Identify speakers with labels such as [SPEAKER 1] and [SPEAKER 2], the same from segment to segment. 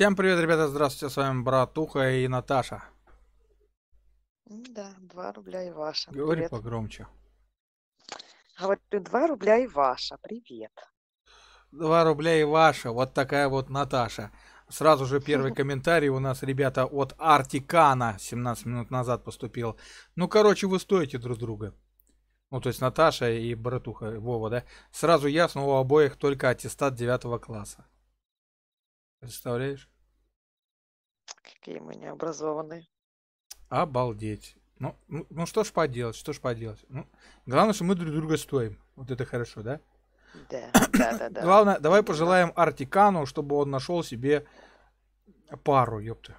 [SPEAKER 1] Всем привет, ребята, здравствуйте, с вами Братуха и Наташа.
[SPEAKER 2] Да, 2 рубля и ваша. Говори привет. погромче. Говорю, 2 рубля и ваша, привет.
[SPEAKER 1] 2 рубля и ваша, вот такая вот Наташа. Сразу же первый комментарий у нас, ребята, от Артикана 17 минут назад поступил. Ну, короче, вы стоите друг друга. Ну, то есть Наташа и братуха Вова, да? Сразу ясно, у обоих только аттестат 9 класса. Представляешь?
[SPEAKER 2] Какие мы необразованные.
[SPEAKER 1] Обалдеть. Ну, ну, ну что ж поделать, что ж поделать. Ну, главное, что мы друг друга стоим. Вот это хорошо, да? Да, да, да, Главное, давай пожелаем Артикану, чтобы он нашел себе пару, ёпта.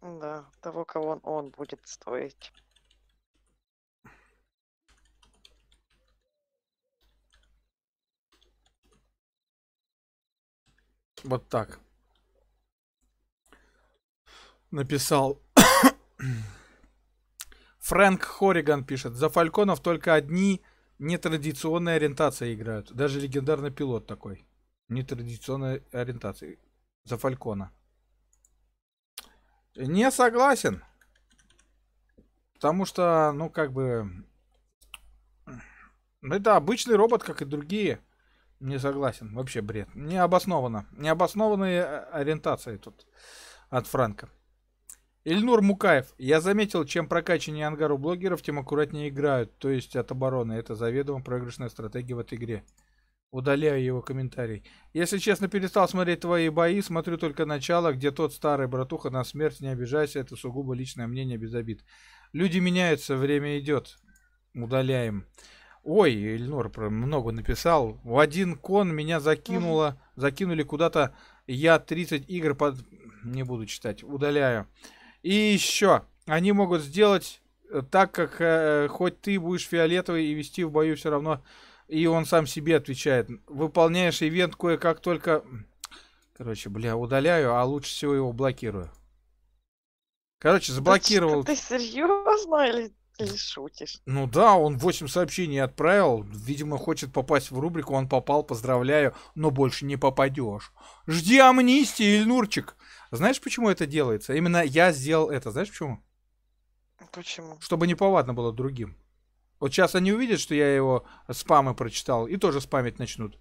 [SPEAKER 2] Да, того, кого он, он будет стоить.
[SPEAKER 1] Вот так. Написал. Фрэнк Хориган пишет. За Фальконов только одни нетрадиционные ориентации играют. Даже легендарный пилот такой. Нетрадиционной ориентации. За Фалькона. Не согласен. Потому что, ну, как бы... Ну, это обычный робот, как и другие. Не согласен. Вообще бред. Необоснованно. Необоснованные э, ориентации тут от Франка. Ильнур Мукаев. Я заметил, чем прокачаннее Ангару блогеров, тем аккуратнее играют. То есть от обороны. Это заведомо проигрышная стратегия в этой игре. Удаляю его комментарий. Если честно, перестал смотреть твои бои, смотрю только начало, где тот старый братуха на смерть, не обижайся, это сугубо личное мнение без обид. Люди меняются, время идет. Удаляем. Ой, Эльнор много написал. В один кон меня закинуло, угу. закинули куда-то. Я 30 игр под... Не буду читать, удаляю. И еще, они могут сделать э, так, как э, хоть ты будешь фиолетовый и вести в бою все равно. И он сам себе отвечает. Выполняешь ивент кое-как только... Короче, бля, удаляю, а лучше всего его блокирую. Короче, заблокировал. Ты,
[SPEAKER 2] серьезно или ты шутишь.
[SPEAKER 1] Ну да, он 8 сообщений отправил. Видимо, хочет попасть в рубрику. Он попал, поздравляю, но больше не попадешь. Жди амнистии, Ильнурчик. Знаешь, почему это делается? Именно я сделал это. Знаешь почему? Почему? Чтобы не повадно было другим. Вот сейчас они увидят, что я его спамы прочитал, и тоже спамить начнут.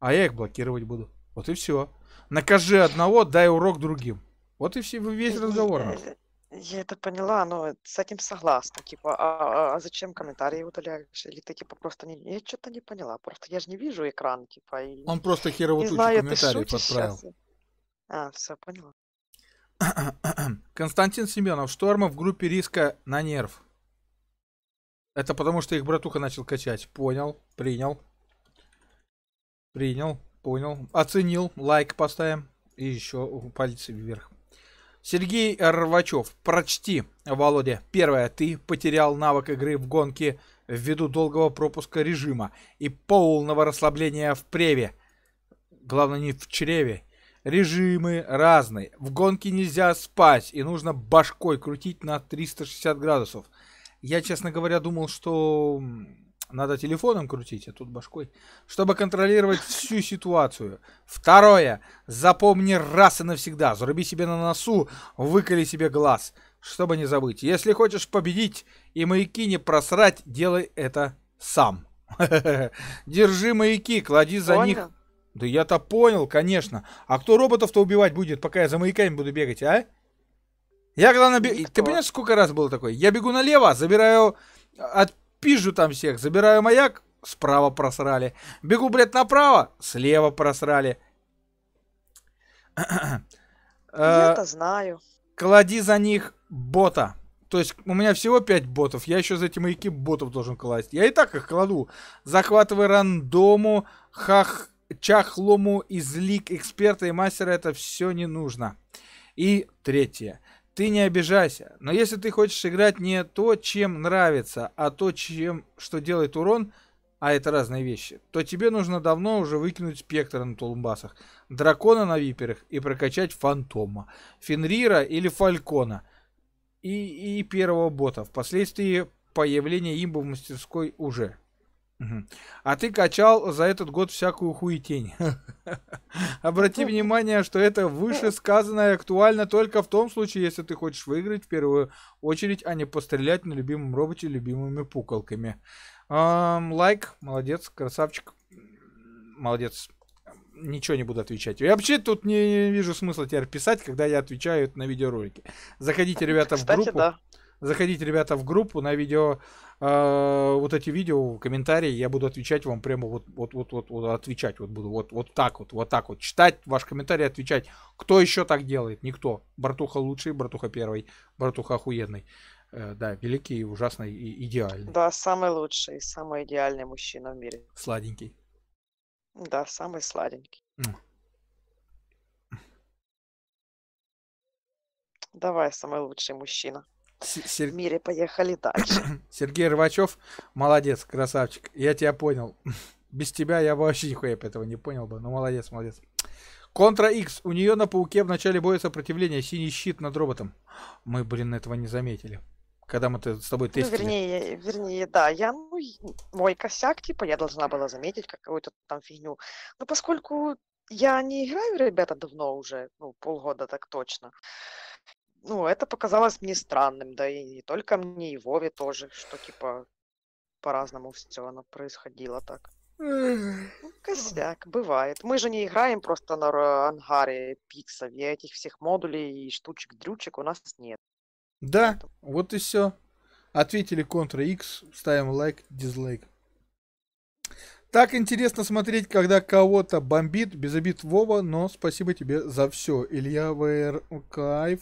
[SPEAKER 1] А я их блокировать буду. Вот и все. Накажи одного, дай урок другим. Вот и все, весь разговор.
[SPEAKER 2] Я это поняла, но с этим согласна. Типа, а, а, а- зачем комментарии удаляешь? Или ты типа просто не. Я что-то не поняла. Просто я же не вижу экран, типа, и. Он просто херово тучу знаю, ты подправил. сейчас. А, все, поняла.
[SPEAKER 1] Константин Семенов, шторма в группе риска на нерв. Это потому, что их братуха начал качать. Понял, принял. Принял, понял. Оценил, лайк поставим. И еще пальцы вверх. Сергей Рвачев, прочти, Володя. Первое, ты потерял навык игры в гонке ввиду долгого пропуска режима и полного расслабления в преве. Главное, не в чреве. Режимы разные. В гонке нельзя спать и нужно башкой крутить на 360 градусов. Я, честно говоря, думал, что надо телефоном крутить, а тут башкой. Чтобы контролировать всю ситуацию. Второе. Запомни раз и навсегда. Заруби себе на носу, выколи себе глаз. Чтобы не забыть. Если хочешь победить и маяки не просрать, делай это сам. Держи маяки, клади за них... Да я-то понял, конечно. А кто роботов-то убивать будет, пока я за маяками буду бегать, а? Я когда набегу... Ты понимаешь, сколько раз было такое? Я бегу налево, забираю от пизжу там всех, забираю маяк, справа просрали. Бегу, блядь, направо, слева просрали. Э, Я-то знаю. Клади за них бота. То есть у меня всего 5 ботов, я еще за эти маяки ботов должен класть. Я и так их кладу. Захватывай рандому, хах, чахлому, излик, эксперта и мастера, это все не нужно. И третье. Ты не обижайся, но если ты хочешь играть не то, чем нравится, а то, чем, что делает урон, а это разные вещи, то тебе нужно давно уже выкинуть спектра на тулумбасах, дракона на виперах и прокачать фантома, фенрира или фалькона и, и первого бота, впоследствии появление имба в мастерской уже. А ты качал за этот год всякую хуетень. Обрати ну, внимание, что это вышесказанное актуально только в том случае, если ты хочешь выиграть в первую очередь, а не пострелять на любимом роботе любимыми пуколками. Эм, лайк, молодец, красавчик. Молодец. Ничего не буду отвечать. Я вообще тут не вижу смысла теперь писать, когда я отвечаю на видеоролики. Заходите, ребята, Кстати, в группу. Да. Заходите, ребята, в группу на видео, э, вот эти видео, комментарии, я буду отвечать вам прямо вот, вот, вот, вот, вот отвечать вот буду, вот, вот так вот, вот так вот, читать ваш комментарий, отвечать. Кто еще так делает? Никто. Братуха лучший, Братуха первый, Братуха охуенный. Э, да, великий, ужасный и идеальный.
[SPEAKER 2] Да, самый лучший, самый идеальный мужчина в мире.
[SPEAKER 1] Сладенький.
[SPEAKER 2] Да, самый сладенький. Mm. Давай, самый лучший мужчина.
[SPEAKER 1] Сер... в мире поехали дальше. Сергей Рвачев, молодец, красавчик. Я тебя понял. Без тебя я вообще нихуя этого не понял бы. Ну, молодец, молодец. Контра X. У нее на пауке в начале боя сопротивление. Синий щит над роботом. Мы, блин, этого не заметили. Когда мы -то с тобой ну, тестили. Ну, вернее,
[SPEAKER 2] вернее, да. Я, ну, мой косяк, типа, я должна была заметить какую-то там фигню. Но поскольку я не играю, ребята, давно уже, ну, полгода так точно ну, это показалось мне странным, да и не только мне, и Вове тоже, что типа по-разному все оно происходило так. Ну, косяк, бывает. Мы же не играем просто на ангаре пиксов, и этих всех модулей и штучек-дрючек у нас нет.
[SPEAKER 1] Да, Поэтому... вот и все. Ответили Ctrl-X, ставим лайк, дизлайк. Так интересно смотреть, когда кого-то бомбит. Без обид Вова, но спасибо тебе за все. Илья ВР, кайф.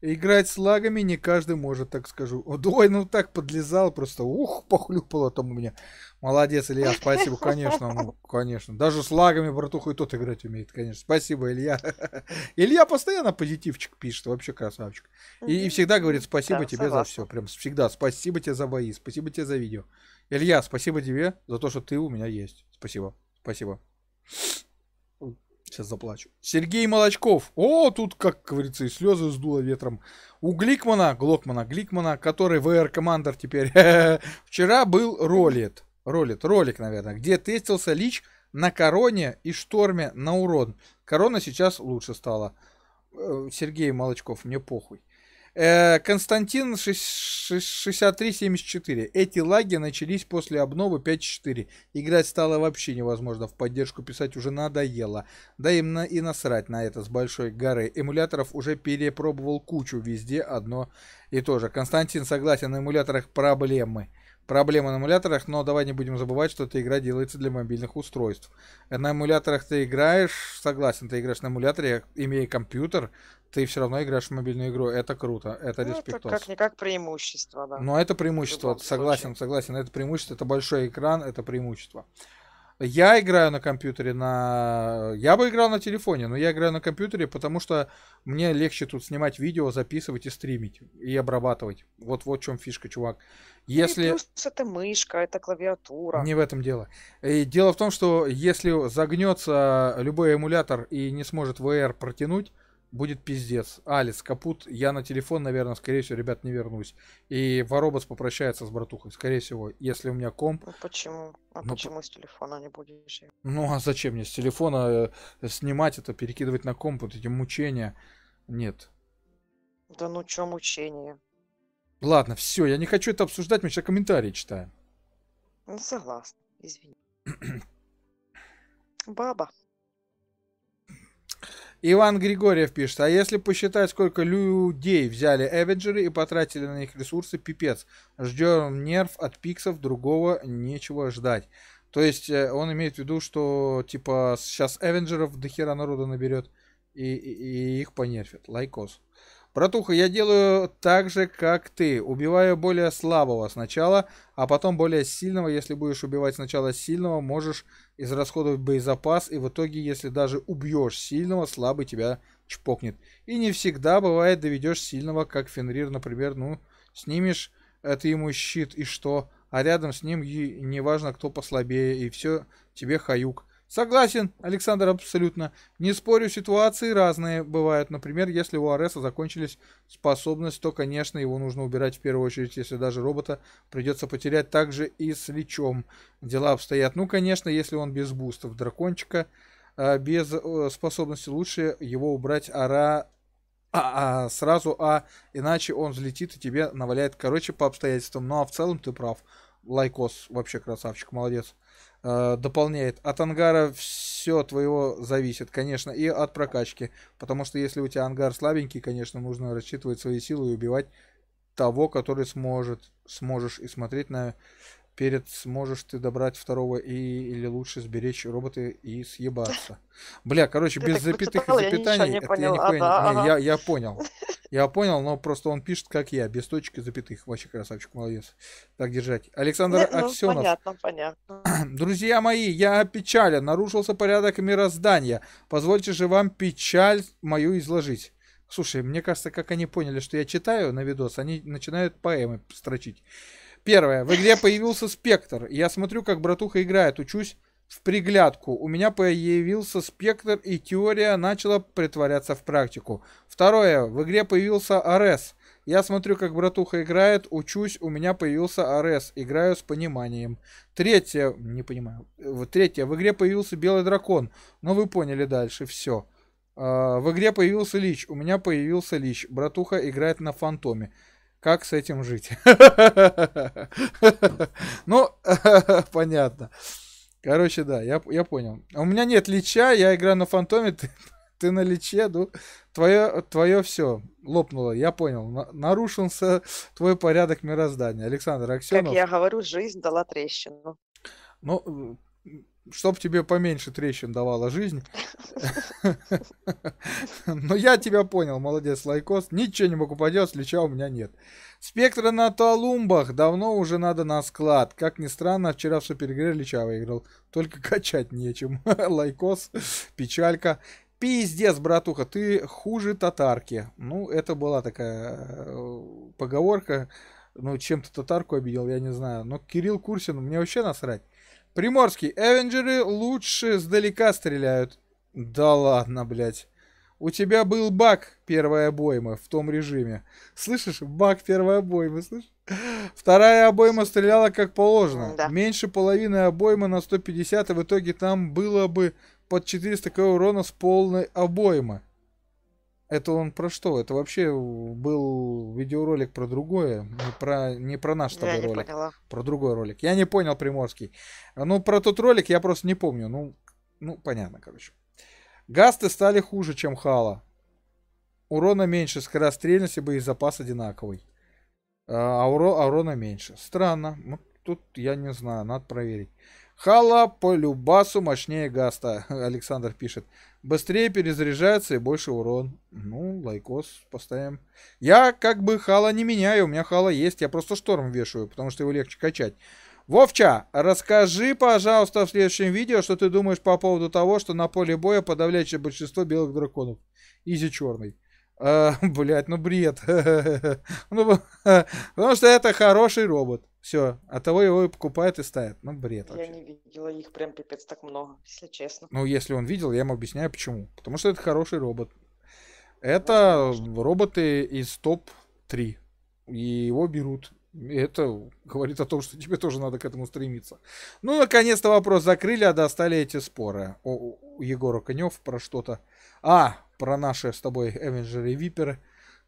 [SPEAKER 1] Играть с лагами не каждый может, так скажу. Ой, ну так подлезал, просто ух, похлюпало там у меня. Молодец, Илья, спасибо, конечно, ну, конечно. Даже с лагами, братуха, и тот играть умеет, конечно. Спасибо, Илья. Илья постоянно позитивчик пишет, вообще красавчик. И, и всегда говорит спасибо да, тебе согласна. за все, прям всегда. Спасибо тебе за бои, спасибо тебе за видео. Илья, спасибо тебе за то, что ты у меня есть. Спасибо, спасибо. Сейчас заплачу. Сергей Молочков. О, тут, как говорится, и слезы сдуло ветром. У Гликмана, Глокмана, Гликмана, который VR командор теперь. Вчера был ролик. Ролик, ролик, наверное, где тестился Лич на Короне и Шторме на урон. Корона сейчас лучше стала. Э, Сергей Молочков, мне похуй. Э, Константин 6374. Эти лаги начались после обновы 5.4. Играть стало вообще невозможно. В поддержку писать уже надоело. Да им на и насрать на это с большой горы. Эмуляторов уже перепробовал кучу. Везде одно и то же. Константин согласен, на эмуляторах проблемы проблем на эмуляторах, но давай не будем забывать, что эта игра делается для мобильных устройств. На эмуляторах ты играешь, согласен, ты играешь на эмуляторе, имея компьютер, ты все равно играешь в мобильную игру. Это круто, это ну, респектос. Это
[SPEAKER 2] как-никак преимущество, да. Но это
[SPEAKER 1] преимущество, согласен, случае. согласен. Это преимущество, это большой экран, это преимущество. Я играю на компьютере, на... Я бы играл на телефоне, но я играю на компьютере, потому что мне легче тут снимать видео, записывать и стримить, и обрабатывать. Вот вот в чем фишка, чувак. Ну, если... Ну, плюс
[SPEAKER 2] это мышка, это клавиатура. Не в этом
[SPEAKER 1] дело. И дело в том, что если загнется любой эмулятор и не сможет VR протянуть, будет пиздец. Алис, капут, я на телефон, наверное, скорее всего, ребят, не вернусь. И Воробос попрощается с братухой, скорее всего, если у меня комп. Ну
[SPEAKER 2] почему? А ну, почему с телефона не будешь?
[SPEAKER 1] Ну а зачем мне с телефона э, снимать это, перекидывать на комп, вот эти мучения? Нет.
[SPEAKER 2] Да ну чё мучение?
[SPEAKER 1] Ладно, все, я не хочу это обсуждать, мы сейчас комментарии читаем.
[SPEAKER 2] Ну согласна, извини.
[SPEAKER 1] Баба. Иван Григорьев пишет, а если посчитать, сколько людей взяли Эвенджеры и потратили на них ресурсы, пипец. Ждем нерв от пиксов, другого нечего ждать. То есть э, он имеет в виду, что типа сейчас Эвенджеров до хера народа наберет и, и, и их понерфит. Лайкос. Братуха, я делаю так же, как ты. Убиваю более слабого сначала, а потом более сильного. Если будешь убивать сначала сильного, можешь израсходовать боезапас. И в итоге, если даже убьешь сильного, слабый тебя чпокнет. И не всегда бывает доведешь сильного, как Фенрир, например. Ну, снимешь это ему щит и что? А рядом с ним неважно, кто послабее. И все, тебе хаюк. Согласен, Александр, абсолютно. Не спорю, ситуации разные бывают. Например, если у Ареса закончились способности, то, конечно, его нужно убирать в первую очередь, если даже робота придется потерять. также и с лечом дела обстоят. Ну, конечно, если он без бустов дракончика, а, без э, способности лучше его убрать Ара а, а, сразу, а иначе он взлетит и тебе наваляет. Короче, по обстоятельствам. Ну, а в целом ты прав. Лайкос вообще красавчик, молодец. Э, дополняет. От ангара все твоего зависит, конечно, и от прокачки. Потому что если у тебя ангар слабенький, конечно, нужно рассчитывать свои силы и убивать того, который сможет, сможешь и смотреть на перед сможешь ты добрать второго и или лучше сберечь роботы и съебаться. Бля, короче, ты без запятых и запятаний, Я, это я, нихуя ага, не... ага. я, я понял. Я понял, но просто он пишет, как я, без точки запятых. Вообще красавчик, молодец. Так держать. Александр Нет, ну, Аксенов. Понятно,
[SPEAKER 2] понятно.
[SPEAKER 1] Друзья мои, я опечален. Нарушился порядок мироздания. Позвольте же вам печаль мою изложить. Слушай, мне кажется, как они поняли, что я читаю на видос, они начинают поэмы строчить. Первое. В игре появился спектр. Я смотрю, как братуха играет, учусь в приглядку. У меня появился спектр, и теория начала притворяться в практику. Второе. В игре появился РС. Я смотрю, как братуха играет, учусь, у меня появился РС, играю с пониманием. Третье, не понимаю, третье, в игре появился белый дракон, но ну, вы поняли дальше, все. А, в игре появился Лич, у меня появился Лич, братуха играет на фантоме как с этим жить? Ну, понятно. Короче, да, я, я понял. У меня нет лича, я играю на фантоме, ты, ты на личе, ну, твое, твое все лопнуло, я понял. нарушился твой порядок мироздания. Александр Аксенов. Как я
[SPEAKER 2] говорю, жизнь дала трещину.
[SPEAKER 1] Ну, чтоб тебе поменьше трещин давала жизнь. Но я тебя понял, молодец, лайкос. Ничего не могу поделать, леча у меня нет. Спектра на Туалумбах. Давно уже надо на склад. Как ни странно, вчера в суперигре лича выиграл. Только качать нечем. лайкос, печалька. Пиздец, братуха, ты хуже татарки. Ну, это была такая э, поговорка. Ну, чем то татарку обидел, я не знаю. Но Кирилл Курсин, мне вообще насрать. Приморский, Эвенджеры лучше сдалека стреляют. Да ладно, блядь. У тебя был баг первой обоймы в том режиме. Слышишь? Баг первой обоймы, слышишь? Вторая обойма стреляла как положено. Да. Меньше половины обоймы на 150, и а в итоге там было бы под 400 к урона с полной обоймы. Это он про что? Это вообще э, был видеоролик про другое, не про, не про наш с тобой я ролик. поняла. Про другой ролик. Я не понял, Приморский. Ну, про тот ролик я просто не помню. Ну, ну понятно, короче. Гасты стали хуже, чем Хала. Урона меньше, скорострельность и боезапас одинаковый. А, а, уро, а урона меньше. Странно. Ну, тут я не знаю, надо проверить. Хала по любасу мощнее Гаста, Александр пишет. Быстрее перезаряжается и больше урон. Ну, лайкос поставим. Я как бы хала не меняю, у меня хала есть. Я просто шторм вешаю, потому что его легче качать. Вовча, расскажи, пожалуйста, в следующем видео, что ты думаешь по поводу того, что на поле боя подавляющее большинство белых драконов. Изи черный. А, блять, ну бред. Ну, потому что это хороший робот. Все, а того его и покупают и ставят. Ну, бред Я
[SPEAKER 2] не видела их прям пипец так много, если честно.
[SPEAKER 1] Ну, если он видел, я ему объясняю, почему. Потому что это хороший робот. Это Возможно. роботы из топ-3. И его берут. И это говорит о том, что тебе тоже надо к этому стремиться. Ну, наконец-то вопрос закрыли, а достали эти споры. О, у Егора Конев про что-то. А, про наши с тобой Эвенджеры и Виперы.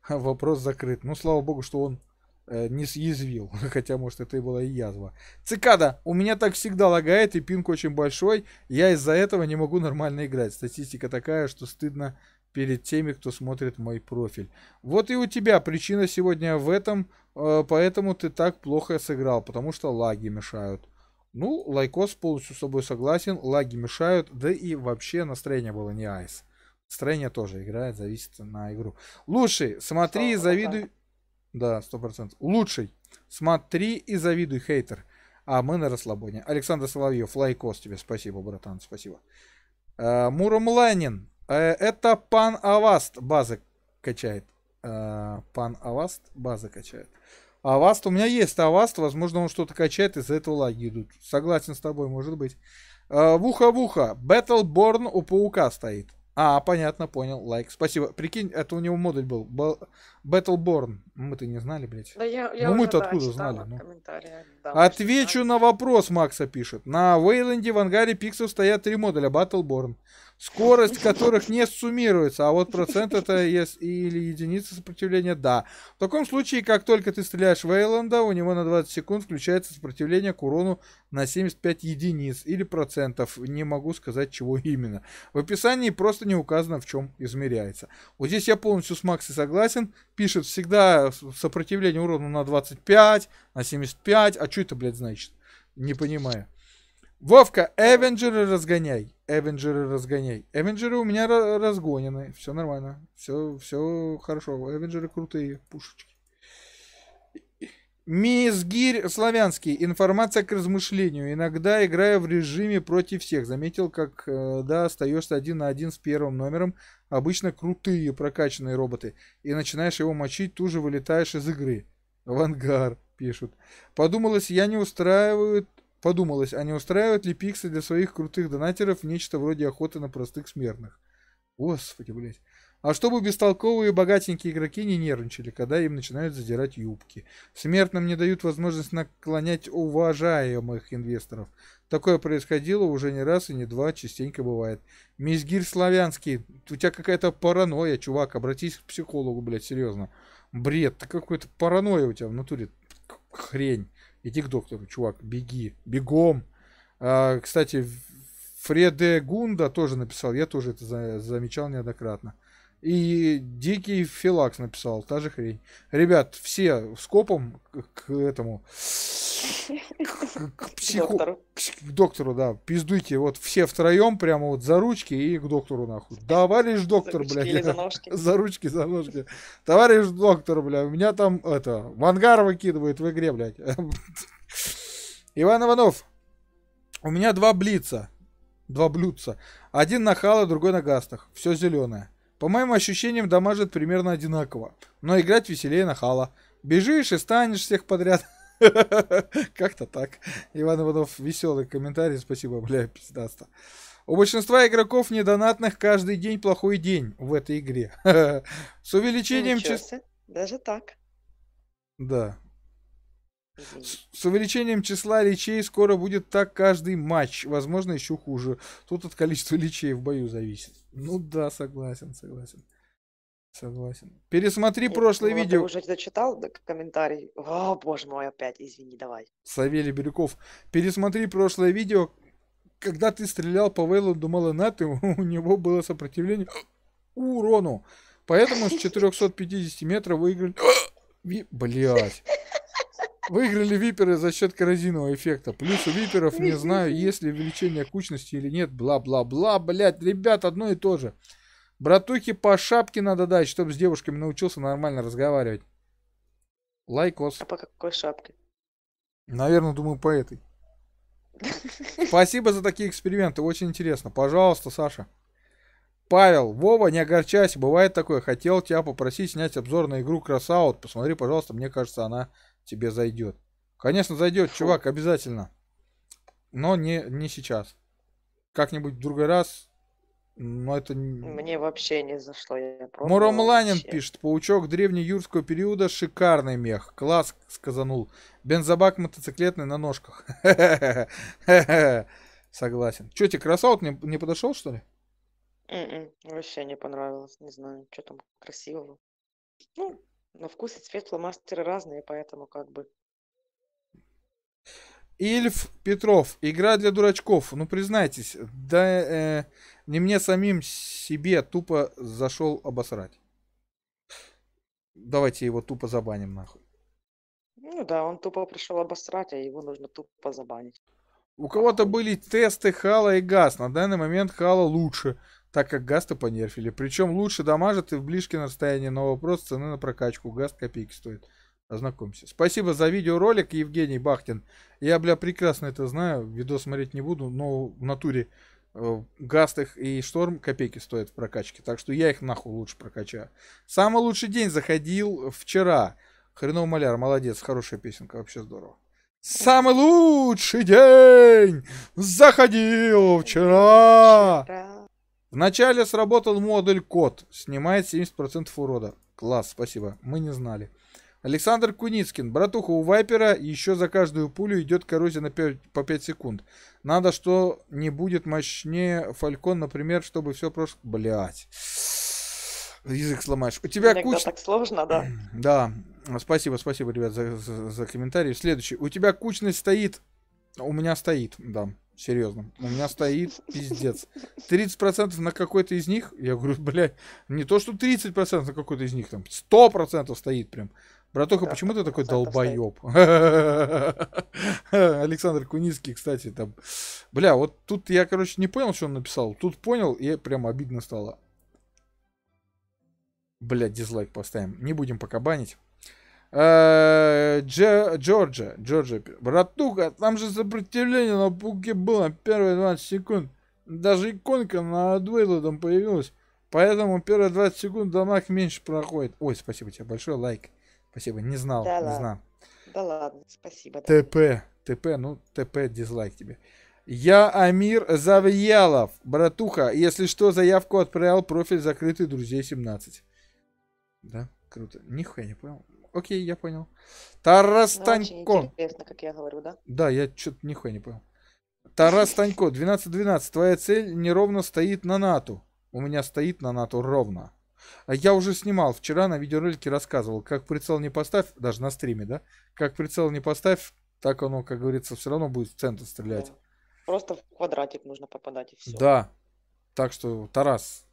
[SPEAKER 1] Вопрос закрыт. Ну, слава богу, что он Э, не съязвил, хотя, может, это и была и язва. Цикада, у меня так всегда лагает, и пинг очень большой, я из-за этого не могу нормально играть. Статистика такая, что стыдно перед теми, кто смотрит мой профиль. Вот и у тебя причина сегодня в этом, э, поэтому ты так плохо сыграл, потому что лаги мешают. Ну, лайкос полностью с тобой согласен, лаги мешают, да и вообще настроение было не айс. Настроение тоже играет, зависит на игру. Лучший, смотри и завидуй... Да, сто процентов. Лучший. Смотри и завидуй, хейтер. А мы на расслабоне. Александр Соловьев, лайкос тебе. Спасибо, братан, спасибо. Э, Ленин. Э, это пан Аваст базы качает. Э, пан Аваст базы качает. Аваст у меня есть Аваст. Возможно, он что-то качает, из-за этого лаги идут. Согласен с тобой, может быть. Э, Вуха-вуха. Э, Battleborn у паука стоит. А, понятно, понял, лайк. Спасибо. Прикинь, это у него модуль был. Battleborn. Мы-то не знали, блядь. Да я, я ну мы-то да, откуда знали? Ну. Да, Отвечу читала. на вопрос, Макса пишет. На Вейленде в ангаре Пиксов стоят три модуля. Battleborn, скорость которых не суммируется, а вот процент это или единица сопротивления, да. В таком случае, как только ты стреляешь в у него на 20 секунд включается сопротивление к урону на 75 единиц или процентов, не могу сказать чего именно. В описании просто не указано в чем измеряется. Вот здесь я полностью с Максой согласен, пишет всегда сопротивление урону на 25, на 75, а что это, блядь, значит? Не понимаю. Вовка, Эвенджеры разгоняй. Эвенджеры разгоняй. Эвенджеры у меня разгонены. Все нормально. Все, все хорошо. Эвенджеры крутые пушечки. Мисс Гирь Славянский. Информация к размышлению. Иногда играя в режиме против всех. Заметил, как э, да, остаешься один на один с первым номером. Обычно крутые прокачанные роботы. И начинаешь его мочить, тут же вылетаешь из игры. в ангар, пишут. Подумалось, я не устраивают Подумалось, а не устраивают ли пиксы для своих крутых донатеров нечто вроде охоты на простых смертных? Господи, блять. А чтобы бестолковые богатенькие игроки не нервничали, когда им начинают задирать юбки. Смертным не дают возможность наклонять уважаемых инвесторов. Такое происходило уже не раз и не два, частенько бывает. Мизгир славянский, у тебя какая-то паранойя, чувак, обратись к психологу, блядь, серьезно. Бред, ты какой-то паранойя у тебя в натуре, хрень. Иди к доктору, чувак, беги, бегом. А, кстати, Фреде Гунда тоже написал, я тоже это за, замечал неоднократно. И Дикий Филакс написал, та же хрень. Ребят, все скопом к, к этому, к, к, психу... к, доктору. к доктору, да. Пиздуйте вот все втроем прямо вот за ручки и к доктору нахуй. Товарищ доктор, за блядь. за ножки. за ручки, за ножки. Товарищ доктор, блядь, у меня там это, в ангар выкидывает в игре, блядь. Иван Иванов, у меня два блица. Два блюдца. Один на хала, другой на гастах. Все зеленое. По моим ощущениям, дамажит примерно одинаково. Но играть веселее на хала. Бежишь и станешь всех подряд. Как-то так. Иван Иванов, веселый комментарий. Спасибо, бля, пиздаста. У большинства игроков недонатных каждый день плохой день в этой игре. С увеличением числа...
[SPEAKER 2] Даже так.
[SPEAKER 1] Да. С увеличением числа лечей скоро будет так каждый матч. Возможно, еще хуже. Тут от количества лечей в бою зависит. Ну да, согласен, согласен. Согласен. Пересмотри Нет, прошлое ну, а видео. Ты уже
[SPEAKER 2] зачитал комментарий? О, боже мой, опять, извини, давай.
[SPEAKER 1] Савелий Бирюков. Пересмотри прошлое видео. Когда ты стрелял по Вейлу Думаланаты, у него было сопротивление урону. Поэтому с 450 метров выиграли... Блять. Выиграли виперы за счет коррозийного эффекта. Плюс у виперов не знаю, есть ли увеличение кучности или нет. Бла-бла-бла, блядь. Ребят, одно и то же. Братухи по шапке надо дать, чтобы с девушками научился нормально разговаривать. Лайкос.
[SPEAKER 2] А по какой шапке?
[SPEAKER 1] Наверное, думаю, по этой. Спасибо за такие эксперименты, очень интересно. Пожалуйста, Саша. Павел, Вова, не огорчайся, бывает такое. Хотел тебя попросить снять обзор на игру Красаут. Посмотри, пожалуйста, мне кажется, она тебе зайдет. Конечно, зайдет, Фу. чувак, обязательно. Но не, не сейчас. Как-нибудь в другой раз но это... Мне
[SPEAKER 2] вообще не зашло. Муром Ланин пишет.
[SPEAKER 1] Паучок древнеюрского периода. Шикарный мех. Класс, сказанул. Бензобак мотоциклетный на ножках. Согласен. Че тебе красаут не, не подошел, что ли?
[SPEAKER 2] М-м, вообще не понравилось. Не знаю, что там красивого. Ну, на вкус и цвет фломастеры разные, поэтому как бы...
[SPEAKER 1] Ильф Петров. Игра для дурачков. Ну, признайтесь, да, э, не мне самим себе тупо зашел обосрать. Давайте его тупо забаним нахуй.
[SPEAKER 2] Ну да, он тупо пришел обосрать, а его нужно тупо забанить.
[SPEAKER 1] У кого-то были тесты Хала и Газ. На данный момент Хала лучше, так как Гаста понерфили. Причем лучше дамажит и в ближке на расстоянии, но вопрос цены на прокачку. Газ копейки стоит. Ознакомься. Спасибо за видеоролик, Евгений Бахтин. Я, бля, прекрасно это знаю, видос смотреть не буду, но в натуре Э, гаст и Шторм копейки стоят в прокачке, так что я их нахуй лучше прокачаю. Самый лучший день заходил вчера. Хренов маляр, молодец, хорошая песенка, вообще здорово. Самый лучший день заходил вчера. вчера. Вначале сработал модуль код, снимает 70% урода. Класс, спасибо, мы не знали. Александр Куницкин. Братуха, у Вайпера еще за каждую пулю идет коррозия на 5, по 5 секунд. Надо, что не будет мощнее Фалькон, например, чтобы все просто Блять. Язык сломаешь. У тебя Иногда куча... так сложно, да. Да. Спасибо, спасибо, ребят, за, за, за комментарий. Следующий. У тебя кучность стоит... У меня стоит, да. Серьезно. У меня стоит пиздец. 30% на какой-то из них. Я говорю, блядь, не то, что 30% на какой-то из них, там 100% стоит прям. Братуха, да, почему ты такой долбоеб? Александр Куницкий, кстати, там... Бля, вот тут я, короче, не понял, что он написал. Тут понял, и прям обидно стало. Бля, дизлайк поставим. Не будем пока банить. Э, Джо, Джорджа, Джорджа, братуха, там же сопротивление на пуке было первые 20 секунд. Даже иконка на вылодом появилась. Поэтому первые 20 секунд дамаг меньше проходит. Ой, спасибо тебе большое, лайк. Like. Спасибо, не знал, да не ладно. знал.
[SPEAKER 2] Да ладно, спасибо. Да. ТП,
[SPEAKER 1] ТП, ну ТП, дизлайк тебе. Я Амир Завьялов, братуха, если что, заявку отправил, профиль закрытый, друзей 17. Да, круто. Нихуя не понял. Окей, я понял. Тарас ну, Танько. Интересно, как я говорю, да? Да, я что-то нихуя не понял. Тарас Танько, 12-12. Твоя цель неровно стоит на НАТО. У меня стоит на НАТО ровно. А я уже снимал вчера на видеоролике рассказывал, как прицел не поставь, даже на стриме, да, как прицел не поставь, так оно, как говорится, все равно будет в центр стрелять. Да.
[SPEAKER 2] Просто в квадратик нужно попадать и все. Да.
[SPEAKER 1] Так что, Тарас.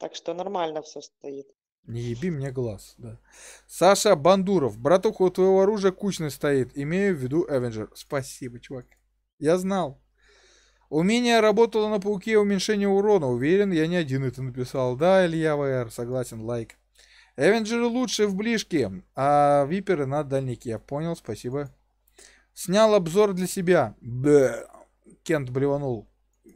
[SPEAKER 2] Так что нормально все стоит.
[SPEAKER 1] Не еби мне глаз, да. Саша Бандуров. Братуха, у твоего оружия кучно стоит. Имею в виду Эвенджер. Спасибо, чувак. Я знал. Умение работало на пауке уменьшение урона. Уверен, я не один это написал. Да, Илья ВР, согласен, лайк. Эвенджеры лучше в ближке, а виперы на дальнике. Я понял, спасибо. Снял обзор для себя. Б, Кент блеванул.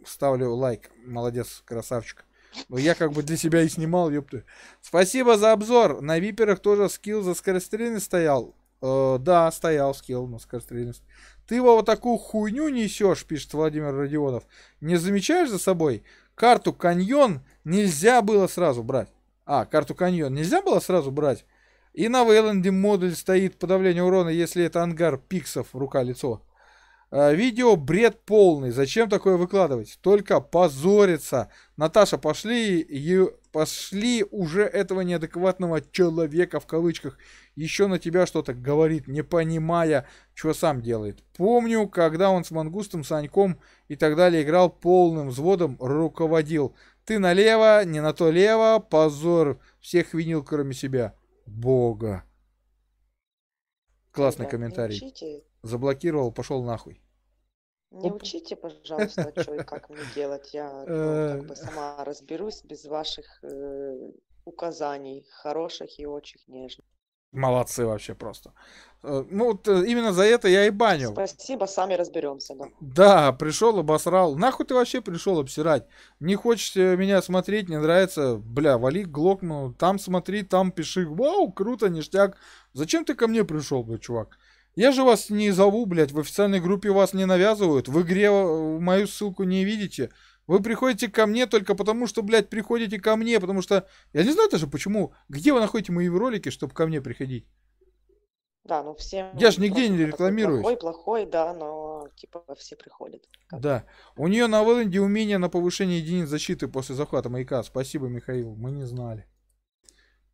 [SPEAKER 1] Ставлю лайк. Молодец, красавчик. Ну, я как бы для себя и снимал, ёпты. Спасибо за обзор. На виперах тоже скилл за скорострельность стоял. Э, да, стоял скилл на скорострельность. Ты, его вот такую хуйню несешь, пишет Владимир Родионов. Не замечаешь за собой? Карту каньон нельзя было сразу брать. А, карту каньон нельзя было сразу брать. И на Вейланде модуль стоит подавление урона, если это ангар пиксов рука-лицо. Э, видео бред полный. Зачем такое выкладывать? Только позориться. Наташа, пошли, ее, пошли уже этого неадекватного человека в кавычках. Еще на тебя что-то говорит, не понимая, что сам делает. Помню, когда он с Мангустом, Саньком и так далее играл полным взводом, руководил. Ты налево, не на то лево, позор. Всех винил, кроме себя. Бога. Классный комментарий заблокировал, пошел нахуй.
[SPEAKER 2] Не Оп. учите, пожалуйста, что и как мне делать. Я ну, как бы э. сама разберусь без ваших э, указаний, хороших и очень нежных.
[SPEAKER 1] Молодцы вообще просто. Э, ну вот э, именно за это я и банил.
[SPEAKER 2] Спасибо, сами разберемся. Да.
[SPEAKER 1] да, пришел, обосрал. Нахуй ты вообще пришел обсирать? Не хочешь меня смотреть, не нравится? Бля, вали Глокману, там смотри, там пиши. Вау, круто, ништяк. Зачем ты ко мне пришел, бля, чувак? Я же вас не зову, блядь, в официальной группе вас не навязывают, в игре э, мою ссылку не видите. Вы приходите ко мне только потому, что, блядь, приходите ко мне, потому что... Я не знаю даже почему. Где вы находите мои ролики, чтобы ко мне приходить?
[SPEAKER 2] Да, ну все... Я же нигде не рекламируюсь. Плохой, плохой, да, но типа все приходят.
[SPEAKER 1] Да. У нее на Вэлленде умение на повышение единиц защиты после захвата маяка. Спасибо, Михаил, мы не знали.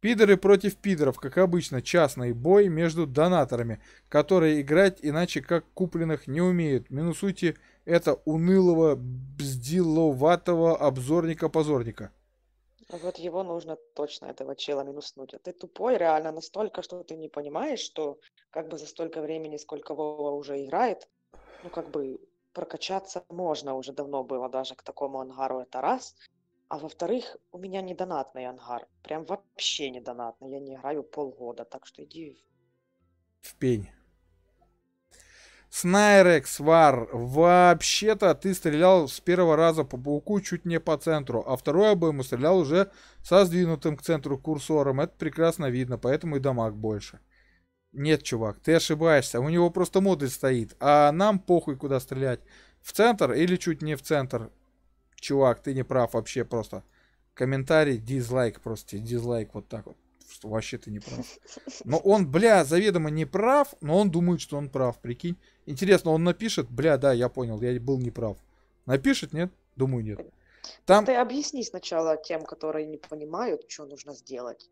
[SPEAKER 1] Пидоры против пидоров, как обычно, частный бой между донаторами, которые играть иначе как купленных не умеют. Минусуйте это унылого, бздиловатого обзорника-позорника.
[SPEAKER 2] А вот его нужно точно, этого чела, минуснуть. А ты тупой реально настолько, что ты не понимаешь, что как бы за столько времени, сколько Вова уже играет, ну как бы прокачаться можно уже давно было даже к такому ангару, это раз. А во-вторых, у меня не донатный ангар. Прям вообще не донатный. Я не играю полгода, так что иди...
[SPEAKER 1] В пень. Снайрекс, Вар, вообще-то ты стрелял с первого раза по пауку чуть не по центру, а второй обойму стрелял уже со сдвинутым к центру курсором. Это прекрасно видно, поэтому и дамаг больше. Нет, чувак, ты ошибаешься. У него просто модуль стоит, а нам похуй куда стрелять. В центр или чуть не в центр чувак, ты не прав вообще просто. Комментарий, дизлайк просто, дизлайк вот так вот. вообще ты не прав. Но он, бля, заведомо не прав, но он думает, что он прав, прикинь. Интересно, он напишет, бля, да, я понял, я был не прав. Напишет, нет? Думаю, нет.
[SPEAKER 2] Там... Ты объясни сначала тем, которые не понимают, что нужно сделать.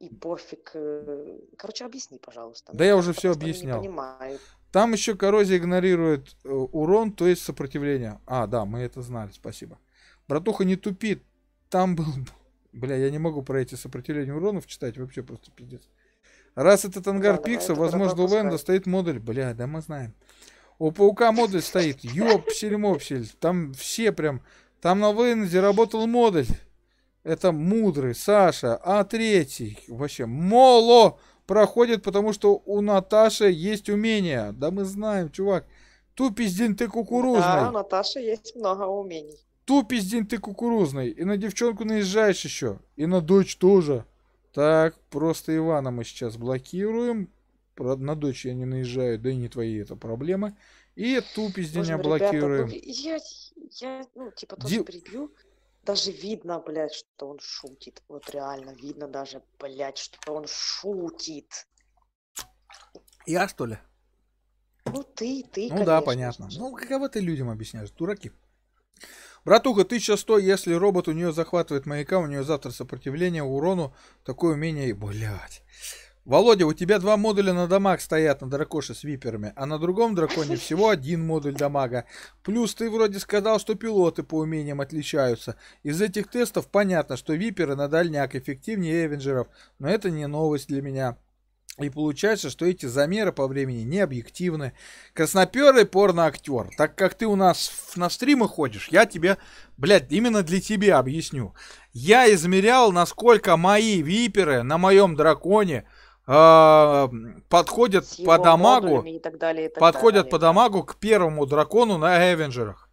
[SPEAKER 2] И пофиг. Э, короче, объясни, пожалуйста. Да я уже все объяснял. Не
[SPEAKER 1] Там еще коррозия игнорирует э, урон, то есть сопротивление. А, да, мы это знали, спасибо. Братуха не тупит. Там был... Бля, я не могу про эти сопротивления уронов читать. Вообще просто пиздец. Раз этот ангар да, Пикса, да, возможно, у Лэнда стоит модуль. Бля, да мы знаем. У Паука модуль стоит. Ёпсель-мопсель. Там все прям... Там на Лэнде работал модуль. Это Мудрый, Саша, а третий Вообще, Моло проходит, потому что у Наташи есть умения. Да мы знаем, чувак. Тупиздин ты кукурузный. Да, у
[SPEAKER 2] Наташи есть много умений.
[SPEAKER 1] Тупиздень ты кукурузный. И на девчонку наезжаешь еще. И на дочь тоже. Так, просто Ивана мы сейчас блокируем. Про, на дочь я не наезжаю, да и не твои это проблемы. И ту пизденя ну, блокируем.
[SPEAKER 2] я, ну, типа, тоже Ди... прибью. Даже видно, блядь, что он шутит. Вот реально видно даже, блядь, что он шутит. Я, что ли? Ну, ты, ты, Ну, конечно. да,
[SPEAKER 1] понятно. Ну, каково ты людям объясняешь, дураки. Братуха, 1100, если робот у нее захватывает маяка, у нее завтра сопротивление урону, такое умение и... Блядь. Володя, у тебя два модуля на дамаг стоят на дракоше с виперами, а на другом драконе всего один модуль дамага. Плюс ты вроде сказал, что пилоты по умениям отличаются. Из этих тестов понятно, что виперы на дальняк эффективнее эвенджеров, но это не новость для меня. И получается, что эти замеры по времени не объективны. Красноперый порноактер. Так как ты у нас на стримы ходишь, я тебе, блядь, именно для тебя объясню. Я измерял, насколько мои виперы на моем драконе э, подходят по дамагу. И
[SPEAKER 2] так далее, и так подходят
[SPEAKER 1] далее. по дамагу к первому дракону на Эвенджерах.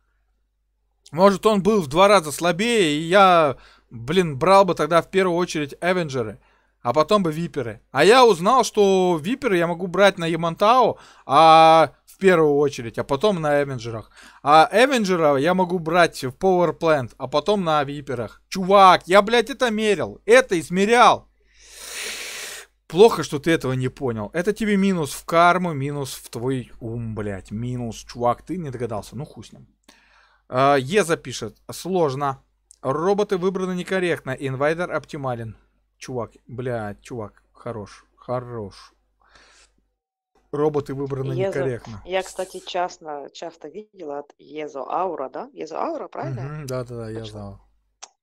[SPEAKER 1] Может, он был в два раза слабее, и я, блин, брал бы тогда в первую очередь Эвенджеры а потом бы виперы. А я узнал, что виперы я могу брать на Ямантау, а в первую очередь, а потом на Эвенджерах. А Эвенджера я могу брать в Power а потом на виперах. Чувак, я, блядь, это мерил. Это измерял. Плохо, что ты этого не понял. Это тебе минус в карму, минус в твой ум, блядь. Минус, чувак, ты не догадался. Ну, хуй с ним. А, е запишет. Сложно. Роботы выбраны некорректно. Инвайдер оптимален. Чувак, бля, чувак, хорош, хорош. Роботы выбраны Езо. некорректно.
[SPEAKER 2] Я, кстати, часто, часто видела от Езо Аура, да? Езо Аура, правильно?
[SPEAKER 1] Да-да-да, угу, Езо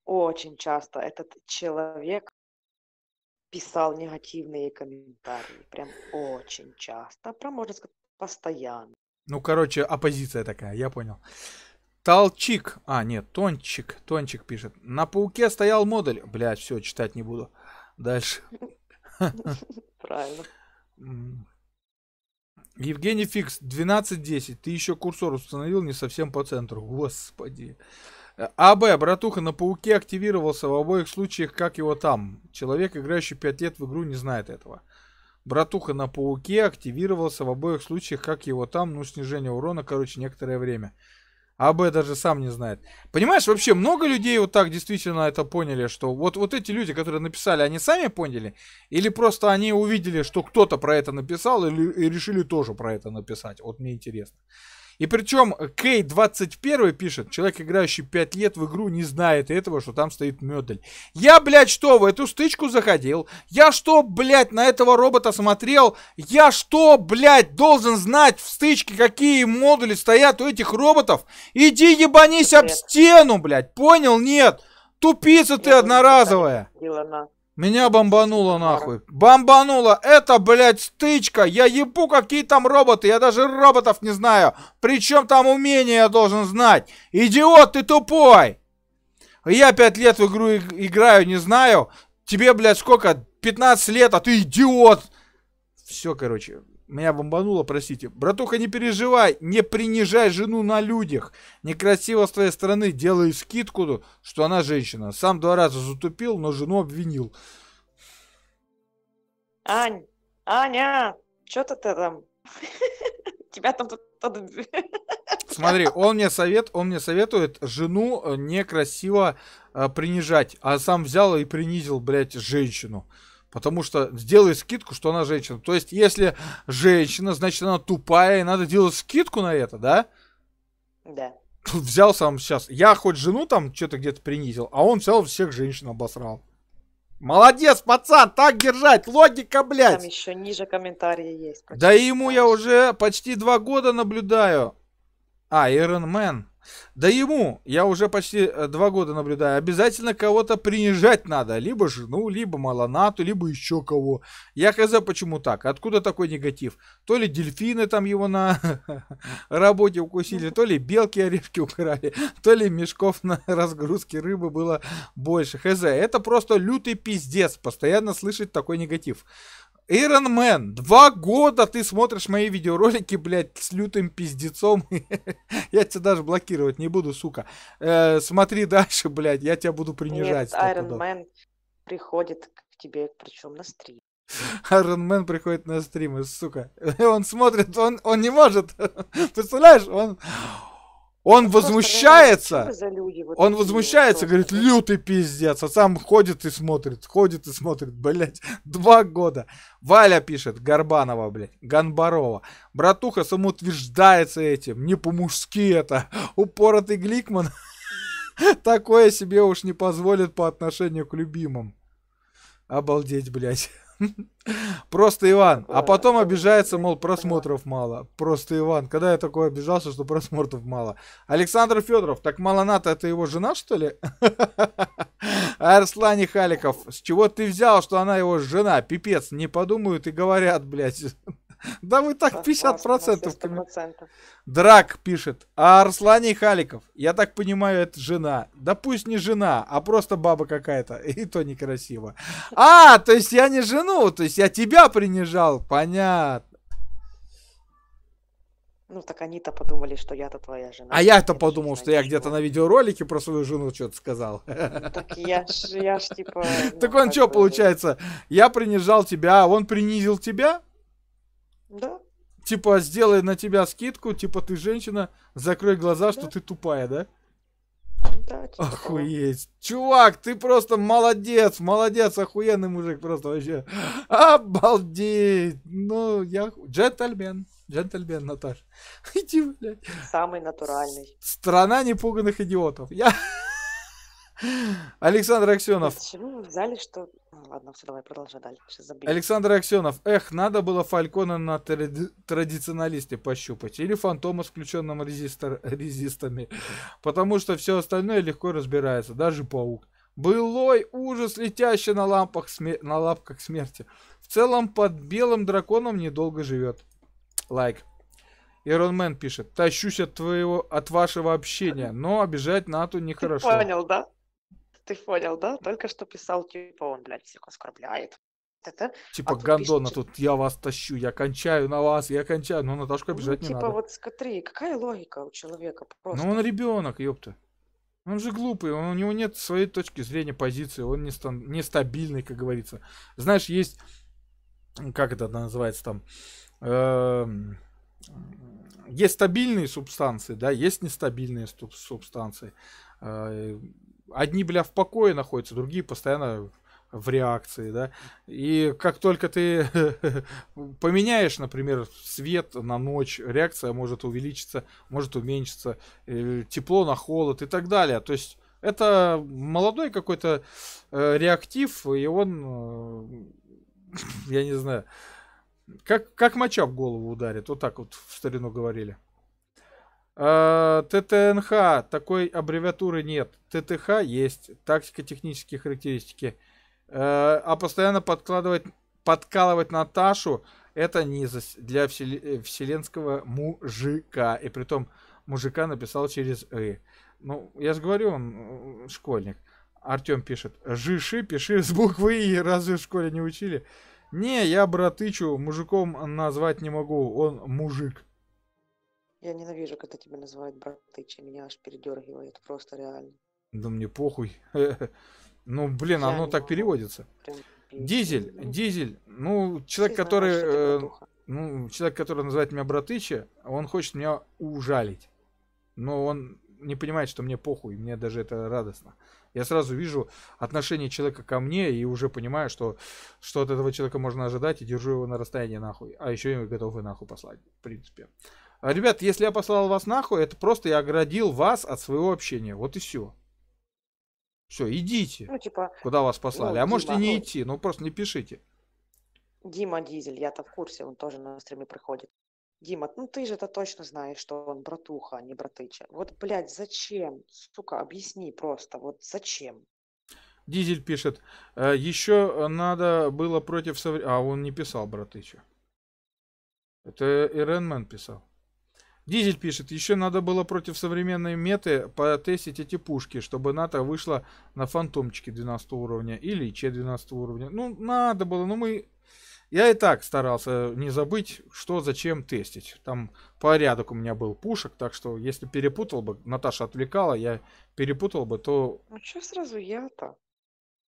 [SPEAKER 2] Очень часто этот человек писал негативные комментарии. Прям очень часто. Прям, можно сказать, постоянно.
[SPEAKER 1] Ну, короче, оппозиция такая, я понял. Толчик. А, нет, Тончик. Тончик пишет. На пауке стоял модуль. Блядь, все, читать не буду. Дальше. Правильно. Евгений Фикс, 12.10. Ты еще курсор установил не совсем по центру. Господи. Э, АБ, братуха, на пауке активировался в обоих случаях, как его там. Человек, играющий 5 лет в игру, не знает этого. Братуха на пауке активировался в обоих случаях, как его там, ну, снижение урона, короче, некоторое время а Б даже сам не знает. Понимаешь, вообще много людей вот так действительно это поняли, что вот, вот эти люди, которые написали, они сами поняли? Или просто они увидели, что кто-то про это написал или, и решили тоже про это написать? Вот мне интересно. И причем э, Кей21 пишет, человек, играющий 5 лет в игру, не знает этого, что там стоит медаль. Я, блядь, что, в эту стычку заходил? Я что, блядь, на этого робота смотрел? Я что, блядь, должен знать в стычке, какие модули стоят у этих роботов? Иди ебанись об стену, блядь, понял? Нет. Тупица ты одноразовая. Дело меня бомбануло нахуй. Бомбануло! Это, блядь, стычка! Я ебу, какие там роботы! Я даже роботов не знаю! Причем там умения я должен знать! Идиот, ты тупой! Я пять лет в игру играю, не знаю. Тебе, блядь, сколько? 15 лет, а ты идиот! Все, короче. Меня бомбануло, простите. Братуха, не переживай, не принижай жену на людях. Некрасиво с твоей стороны, делай скидку, что она женщина. Сам два раза затупил, но жену обвинил.
[SPEAKER 2] Ань, Аня, что ты там? Тебя там тут...
[SPEAKER 1] Смотри, он мне совет, он мне советует жену э, некрасиво э, принижать, а сам взял и принизил, блядь, женщину. Потому что сделай скидку, что она женщина. То есть, если женщина, значит, она тупая, и надо делать скидку на это, да? Да. Тут взял сам сейчас. Я хоть жену там что-то где-то принизил, а он взял всех женщин обосрал. Молодец, пацан, так держать, логика, блядь. Там
[SPEAKER 2] еще ниже комментарии есть.
[SPEAKER 1] Да ему я уже почти два года наблюдаю. А, Iron Man. Да ему, я уже почти э, два года наблюдаю, обязательно кого-то принижать надо. Либо жену, либо Малонату, либо еще кого. Я хз почему так. Откуда такой негатив? То ли дельфины там его на работе укусили, то ли белки орешки украли, то ли мешков на разгрузке рыбы было больше. Хз, это просто лютый пиздец. Постоянно слышать такой негатив. Iron Man, два года ты смотришь мои видеоролики, блядь, с лютым пиздецом. я тебя даже блокировать не буду, сука. Э, смотри дальше, блядь, я тебя буду принижать. Нет, Iron Man
[SPEAKER 2] приходит к тебе, причем на стрим.
[SPEAKER 1] Iron Man приходит на стримы, сука. он смотрит, он, он не может. Представляешь, он... Он возмущается.
[SPEAKER 2] Типа он
[SPEAKER 1] возмущается, говорит, лютый пиздец. А сам ходит и смотрит, ходит и смотрит, блядь, два года. Валя пишет, Горбанова, блядь, Гонбарова. Братуха самоутверждается этим, не по-мужски это. Упоротый Гликман такое себе уж не позволит по отношению к любимым. Обалдеть, блядь. Просто Иван. А потом обижается, мол, просмотров мало. Просто Иван. Когда я такой обижался, что просмотров мало? Александр Федоров. Так Малоната это его жена, что ли? Арслане Халиков. С чего ты взял, что она его жена? Пипец. Не подумают и говорят, блядь. Да вы так 50%. Драк пишет. А Арслане Халиков, я так понимаю, это жена. Да пусть не жена, а просто баба какая-то. И то некрасиво. А, то есть я не жену, то есть я тебя принижал. Понятно.
[SPEAKER 2] Ну так они-то подумали, что я-то твоя жена. А я-то
[SPEAKER 1] подумал, что я где-то на видеоролике про свою жену что-то сказал. Ну, так
[SPEAKER 2] я ж, я ж типа...
[SPEAKER 1] Так ну, он что, получается, я принижал тебя, а он принизил тебя? Да. Типа, сделай на тебя скидку, типа, ты женщина, закрой глаза, да. что ты тупая, да? Да, типа Охуеть. Того. Чувак, ты просто молодец, молодец, охуенный мужик, просто вообще. Обалдеть. Ну, я... Джентльмен. Джентльмен, Наташ. Иди,
[SPEAKER 2] блядь. Самый натуральный.
[SPEAKER 1] Страна непуганных идиотов. Я... Александр Аксенов.
[SPEAKER 2] Почему в зале что... А, ладно, все, давай продолжай дальше. Александр
[SPEAKER 1] Аксенов. Эх, надо было Фалькона на тради... традиционалисте пощупать. Или Фантома с включенным резистор... резистами. Потому что все остальное легко разбирается. Даже Паук. Былой ужас, летящий на, лампах смер... на лапках смерти. В целом, под белым драконом недолго живет. Лайк. Иронмен пишет. Тащусь от твоего, от вашего общения, но обижать Нату нехорошо. Ты понял,
[SPEAKER 2] да? Ты понял, да? Только что писал, типа, он, блядь, всех оскорбляет. Это,
[SPEAKER 1] типа а тут типа пишет... тут я вас тащу, я кончаю на вас, я кончаю, но Наташка бежать ну, типа, не надо. Типа
[SPEAKER 2] вот смотри, какая логика у человека ну, просто. Ну он
[SPEAKER 1] ребенок, ёпта. Он же глупый, он, у него нет своей точки зрения, позиции, он не стан, нестабильный, как говорится. Знаешь, есть, как это называется там, эм, есть стабильные субстанции, да, есть нестабильные суб, субстанции. А, э, одни, бля, в покое находятся, другие постоянно в реакции, да. И как только ты поменяешь, например, свет на ночь, реакция может увеличиться, может уменьшиться, э, тепло на холод и так далее. То есть это молодой какой-то э, реактив, и он, э, я не знаю, как, как моча в голову ударит, вот так вот в старину говорили. А, ТТНХ, такой аббревиатуры нет. ТТХ есть, тактико-технические характеристики. А, а постоянно подкладывать, подкалывать Наташу, это низость для э, вселенского мужика. И притом мужика написал через и. Ну, я же говорю, он э, школьник. Артем пишет. Жиши, пиши с буквы «и». Разве в школе не учили? Не, я братычу мужиком назвать не могу. Он мужик.
[SPEAKER 2] Я ненавижу, когда тебя называют братыча, меня аж передергивает, просто реально.
[SPEAKER 1] Да мне похуй. Ну, блин, оно так переводится. Дизель, дизель. Ну, ну человек, который... Э, ну, человек, который называет меня братыча, он хочет меня ужалить. Но он не понимает, что мне похуй, мне даже это радостно. Я сразу вижу отношение человека ко мне и уже понимаю, что, что от этого человека можно ожидать, и держу его на расстоянии нахуй. А еще я готов и нахуй послать, в принципе. А, ребят, если я послал вас нахуй, это просто я оградил вас от своего общения. Вот и все. Все, идите. Ну,
[SPEAKER 2] типа, куда вас послали. Ну, а Дима, можете не ну,
[SPEAKER 1] идти, ну просто не пишите.
[SPEAKER 2] Дима Дизель, я-то в курсе, он тоже на стриме приходит. Дима, ну ты же это точно знаешь, что он братуха, а не братыча. Вот, блядь, зачем? Сука, объясни просто, вот зачем?
[SPEAKER 1] Дизель пишет, «А, еще надо было против... Сов... А, он не писал братыча. Это Иренмен писал. Дизель пишет, еще надо было против современной меты потестить эти пушки, чтобы НАТО вышла на фантомчики 12 уровня или Че 12 уровня. Ну, надо было, но ну, мы... Я и так старался не забыть, что зачем тестить. Там порядок у меня был пушек, так что если перепутал бы, Наташа отвлекала, я перепутал бы, то...
[SPEAKER 2] А ну, что сразу я-то?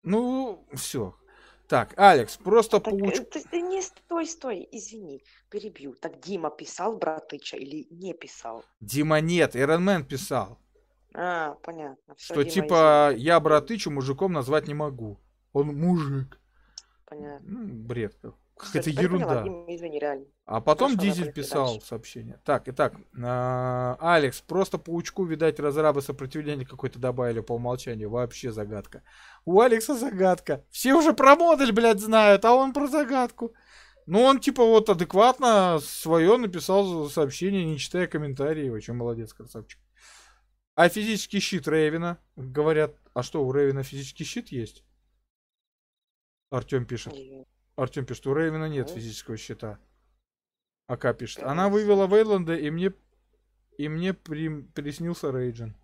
[SPEAKER 1] Ну, все, так, Алекс, просто так, э, получ...
[SPEAKER 2] не стой, стой, извини, перебью. Так Дима писал Братыча или не писал?
[SPEAKER 1] Дима нет, Iron Man писал.
[SPEAKER 2] А, понятно. Все, что Дима типа
[SPEAKER 1] извини. я Братычу мужиком назвать не могу. Он мужик.
[SPEAKER 2] Понятно. Ну, бред.
[SPEAKER 1] Какая-то ерунда. А потом Дизель писал сообщение. Так, итак, а, Алекс, просто паучку, видать, разрабы сопротивления какой-то добавили по умолчанию. Вообще загадка. У Алекса загадка. Все уже про модуль, блядь, знают, а он про загадку. Ну, он, типа, вот адекватно свое написал сообщение, не читая комментарии. Очень молодец, красавчик. А физический щит Рейвина? Говорят, а что, у Рейвина физический щит есть? Артем пишет. Артем пишет, у Рейвена нет ну. физического щита. АК ну, пишет. Она вывела Вейланда, и мне, и мне при, приснился Рейджин.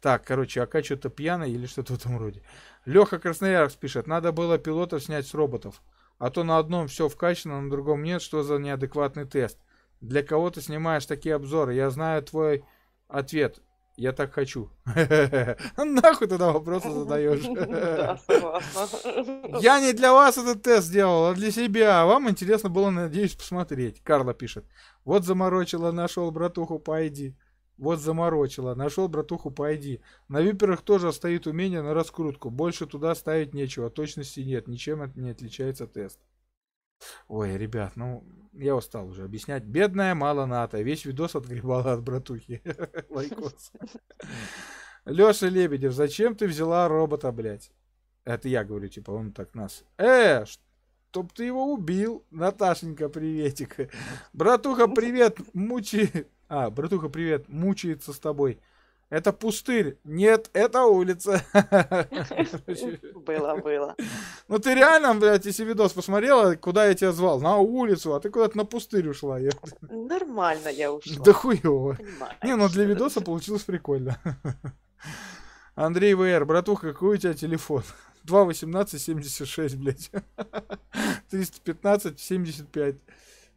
[SPEAKER 1] Так, короче, АК что-то пьяный или что-то в этом роде. Леха Красноярск пишет. Надо было пилотов снять с роботов. А то на одном все вкачано, на другом нет. Что за неадекватный тест? Для кого ты снимаешь такие обзоры? Я знаю твой ответ. Я так хочу. Нахуй тогда вопросы задаешь.
[SPEAKER 2] Я не для вас
[SPEAKER 1] этот тест сделал, а для себя. Вам интересно было, надеюсь, посмотреть. Карла пишет. Вот заморочила, нашел братуху по ID. Вот заморочила, нашел братуху по ID. На виперах тоже стоит умение на раскрутку. Больше туда ставить нечего, точности нет, ничем это не отличается тест. Ой, ребят, ну, я устал уже объяснять. Бедная мало НАТО. Весь видос отгребала от братухи. Лайкос. Леша Лебедев, зачем ты взяла робота, блядь? Это я говорю, типа, он так нас. Э, чтоб ты его убил. Наташенька, приветик. Братуха, привет, мучи... А, братуха, привет, мучается с тобой. Это пустырь. Нет, это улица.
[SPEAKER 2] Было, было.
[SPEAKER 1] Ну ты реально, блядь, если видос посмотрела, куда я тебя звал? На улицу, а ты куда-то на пустырь ушла.
[SPEAKER 2] Нормально я ушла. Да
[SPEAKER 1] хуево. Не, ну для видоса получилось прикольно. Андрей ВР, братуха, какой у тебя телефон? 2.18.76, блядь. 315.75.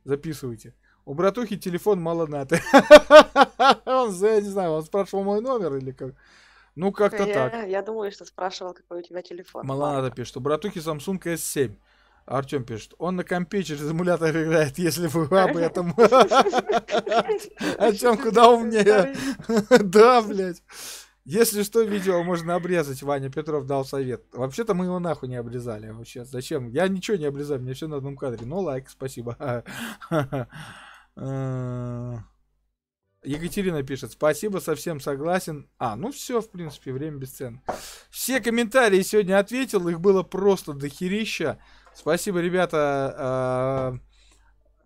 [SPEAKER 1] Записывайте. У братухи телефон мало наты. Он, я не знаю, он спрашивал мой номер или как. Ну, как-то так.
[SPEAKER 2] Я думаю, что спрашивал, какой у тебя телефон. Малоната
[SPEAKER 1] пишет. У братухи Samsung S7. Артем пишет, он на компе через эмулятор играет, если вы об этом. Артем, куда умнее? Да, блядь. Если что, видео можно обрезать, Ваня Петров дал совет. Вообще-то мы его нахуй не обрезали вообще. Зачем? Я ничего не обрезаю, мне все на одном кадре. Ну лайк, спасибо. Э, Екатерина пишет, спасибо, совсем согласен. А, ну все, в принципе, время бесценно. Все комментарии сегодня ответил, их было просто дохерища. Спасибо, ребята.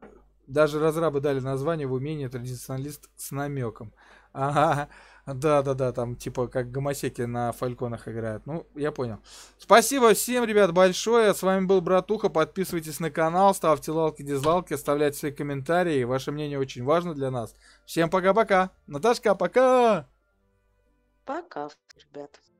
[SPEAKER 1] Э, даже разрабы дали название в умении традиционалист с намеком. Ага. Да-да-да, там типа как гомосеки на фальконах играют. Ну, я понял. Спасибо всем, ребят, большое. С вами был Братуха. Подписывайтесь на канал, ставьте лайки, дизлайки, оставляйте свои комментарии. Ваше мнение очень важно для нас. Всем пока-пока. Наташка, пока!
[SPEAKER 2] Пока, ребят.